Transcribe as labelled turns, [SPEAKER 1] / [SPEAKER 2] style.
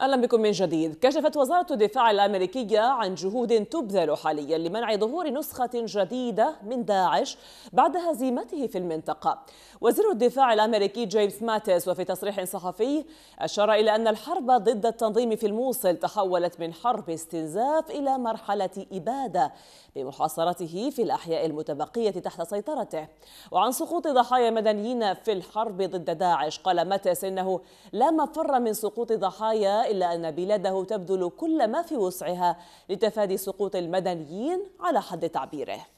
[SPEAKER 1] اهلا بكم من جديد كشفت وزاره الدفاع الامريكيه عن جهود تبذل حاليا لمنع ظهور نسخه جديده من داعش بعد هزيمته في المنطقه وزير الدفاع الامريكي جيمس ماتس وفي تصريح صحفي اشار الى ان الحرب ضد التنظيم في الموصل تحولت من حرب استنزاف الى مرحله اباده بمحاصرته في الاحياء المتبقيه تحت سيطرته وعن سقوط ضحايا مدنيين في الحرب ضد داعش قال ماتس انه لا مفر من سقوط ضحايا إلا أن بلاده تبذل كل ما في وسعها لتفادي سقوط المدنيين على حد تعبيره